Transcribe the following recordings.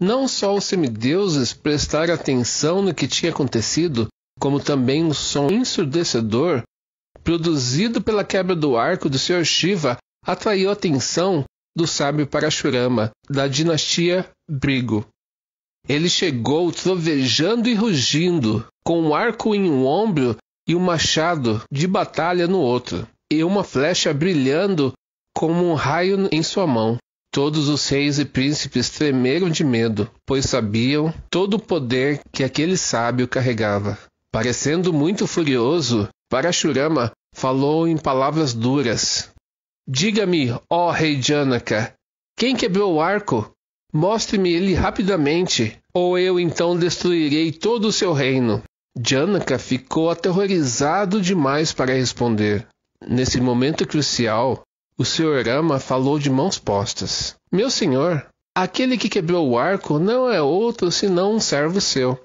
não só os semideuses prestaram atenção no que tinha acontecido, como também o um som ensurdecedor produzido pela quebra do arco do Sr. Shiva atraiu a atenção do sábio Parashurama, da dinastia Brigo. Ele chegou trovejando e rugindo, com um arco em um ombro e um machado de batalha no outro, e uma flecha brilhando como um raio em sua mão. Todos os reis e príncipes tremeram de medo, pois sabiam todo o poder que aquele sábio carregava. Parecendo muito furioso, Parashurama falou em palavras duras: Diga-me, ó rei Janaka, quem quebrou o arco? Mostre-me ele rapidamente, ou eu então destruirei todo o seu reino. Janaka ficou aterrorizado demais para responder. Nesse momento crucial, o senhorama falou de mãos postas. Meu senhor, aquele que quebrou o arco não é outro senão um servo seu.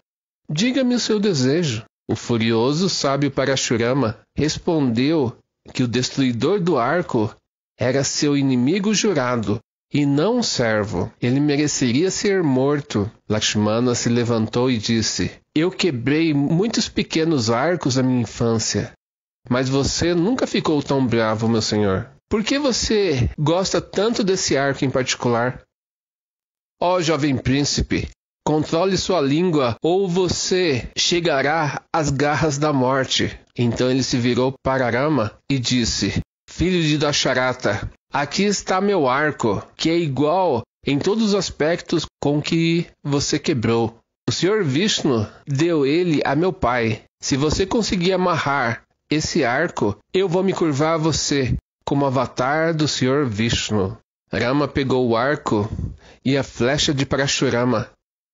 Diga-me o seu desejo. O furioso sábio Parashurama respondeu que o destruidor do arco era seu inimigo jurado e não um servo. Ele mereceria ser morto. Lakshmana se levantou e disse: Eu quebrei muitos pequenos arcos na minha infância, mas você nunca ficou tão bravo, meu senhor. Por que você gosta tanto desse arco em particular? Ó oh, jovem príncipe, controle sua língua ou você chegará às garras da morte. Então ele se virou para Arama e disse: Filho de Dasharata, aqui está meu arco, que é igual em todos os aspectos com que você quebrou. O Senhor Vishnu deu ele a meu pai. Se você conseguir amarrar esse arco, eu vou me curvar a você como avatar do Senhor Vishnu. Rama pegou o arco e a flecha de Parashurama.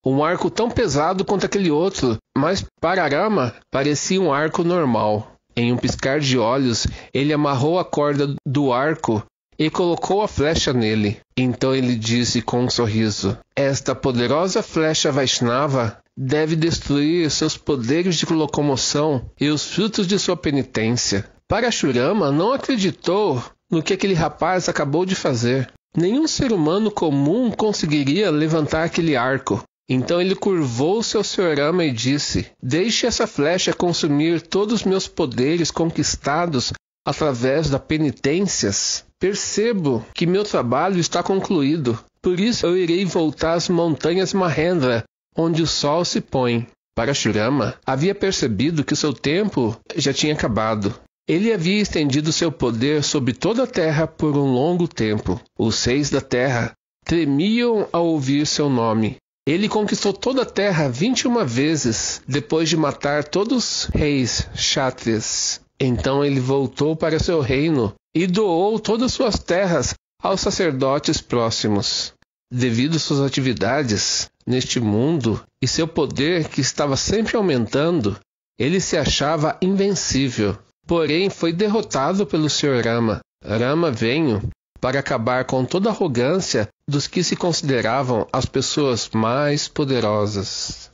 Um arco tão pesado quanto aquele outro, mas para Rama parecia um arco normal. Em um piscar de olhos, ele amarrou a corda do arco e colocou a flecha nele. Então ele disse com um sorriso: Esta poderosa flecha Vaishnava deve destruir seus poderes de locomoção e os frutos de sua penitência. Parashurama não acreditou no que aquele rapaz acabou de fazer. Nenhum ser humano comum conseguiria levantar aquele arco. Então ele curvou-se ao Senhorama e disse: Deixe essa flecha consumir todos os meus poderes conquistados através da penitências. Percebo que meu trabalho está concluído. Por isso eu irei voltar às montanhas Mahendra, onde o sol se põe. Parashurama havia percebido que seu tempo já tinha acabado. Ele havia estendido seu poder sobre toda a terra por um longo tempo. Os seis da terra tremiam ao ouvir seu nome. Ele conquistou toda a terra vinte e uma vezes, depois de matar todos os reis chátrias. Então ele voltou para seu reino e doou todas suas terras aos sacerdotes próximos. Devido suas atividades neste mundo e seu poder que estava sempre aumentando, ele se achava invencível porém foi derrotado pelo Sr. Rama. Rama venho para acabar com toda a arrogância dos que se consideravam as pessoas mais poderosas.